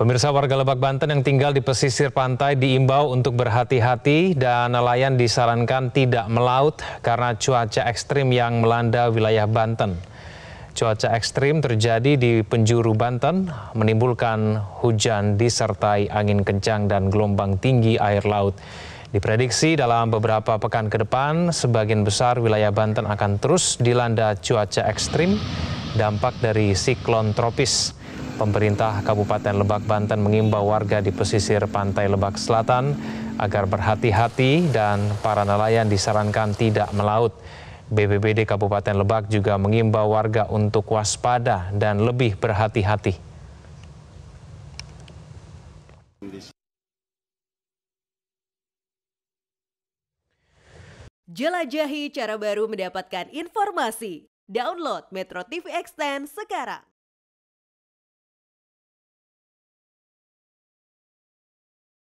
Pemirsa warga Lebak Banten yang tinggal di pesisir pantai diimbau untuk berhati-hati dan nelayan disarankan tidak melaut karena cuaca ekstrim yang melanda wilayah Banten. Cuaca ekstrim terjadi di penjuru Banten, menimbulkan hujan disertai angin kencang dan gelombang tinggi air laut. Diprediksi dalam beberapa pekan ke depan, sebagian besar wilayah Banten akan terus dilanda cuaca ekstrim, dampak dari siklon tropis pemerintah Kabupaten Lebak, Banten mengimbau warga di pesisir pantai Lebak Selatan agar berhati-hati dan para nelayan disarankan tidak melaut. BBBD Kabupaten Lebak juga mengimbau warga untuk waspada dan lebih berhati-hati. Jelajahi cara baru mendapatkan informasi. Download Metro TV Extend sekarang.